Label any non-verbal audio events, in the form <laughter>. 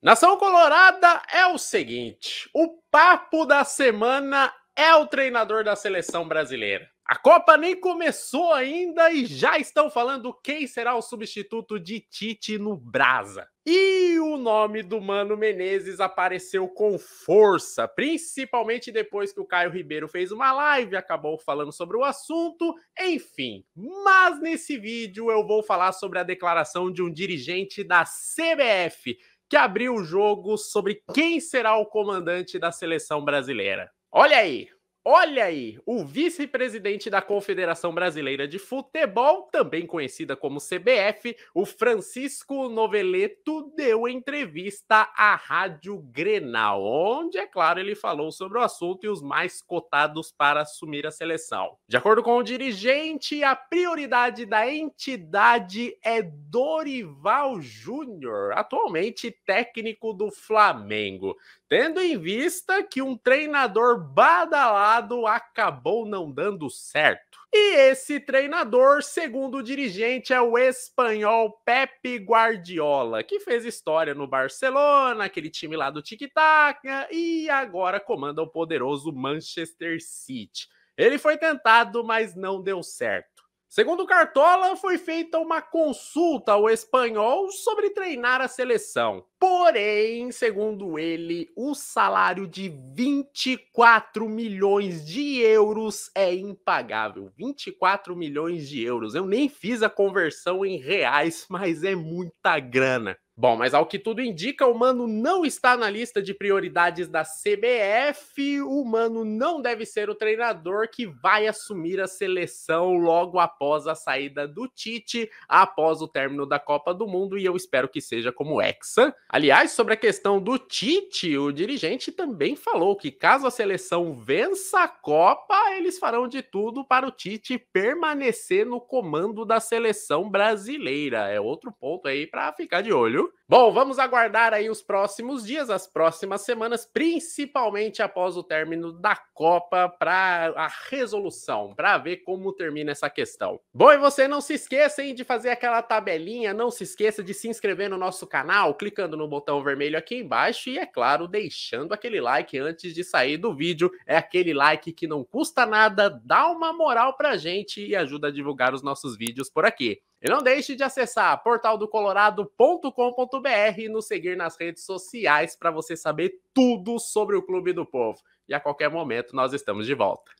Nação Colorada é o seguinte: o papo da semana é o treinador da seleção brasileira. A Copa nem começou ainda e já estão falando quem será o substituto de Tite no Brasa. E o nome do Mano Menezes apareceu com força, principalmente depois que o Caio Ribeiro fez uma live, acabou falando sobre o assunto, enfim. Mas nesse vídeo eu vou falar sobre a declaração de um dirigente da CBF que abriu o jogo sobre quem será o comandante da seleção brasileira. Olha aí! Olha aí, o vice-presidente da Confederação Brasileira de Futebol, também conhecida como CBF, o Francisco Noveleto, deu entrevista à Rádio Grenal, onde, é claro, ele falou sobre o assunto e os mais cotados para assumir a seleção. De acordo com o dirigente, a prioridade da entidade é Dorival Júnior, atualmente técnico do Flamengo tendo em vista que um treinador badalado acabou não dando certo. E esse treinador, segundo o dirigente, é o espanhol Pepe Guardiola, que fez história no Barcelona, aquele time lá do tic-tac, né, e agora comanda o poderoso Manchester City. Ele foi tentado, mas não deu certo. Segundo Cartola, foi feita uma consulta ao espanhol sobre treinar a seleção. Porém, segundo ele, o salário de 24 milhões de euros é impagável. 24 milhões de euros. Eu nem fiz a conversão em reais, <laughs> mas é muita grana. Bom, mas ao que tudo indica, o Mano não está na lista de prioridades da CBF. O Mano não deve ser o treinador que vai assumir a seleção logo após a saída do Tite, após o término da Copa do Mundo, e eu espero que seja como Hexa. Aliás, sobre a questão do Tite, o dirigente também falou que caso a seleção vença a Copa, eles farão de tudo para o Tite permanecer no comando da seleção brasileira. É outro ponto aí para ficar de olho. Bom, vamos aguardar aí os próximos dias, as próximas semanas, principalmente após o término da Copa, para a resolução, para ver como termina essa questão. Bom, e você não se esqueça hein, de fazer aquela tabelinha, não se esqueça de se inscrever no nosso canal, clicando no botão vermelho aqui embaixo e, é claro, deixando aquele like antes de sair do vídeo. É aquele like que não custa nada, dá uma moral a gente e ajuda a divulgar os nossos vídeos por aqui. E não deixe de acessar portaldocolorado.com.br e nos seguir nas redes sociais para você saber tudo sobre o Clube do Povo. E a qualquer momento nós estamos de volta.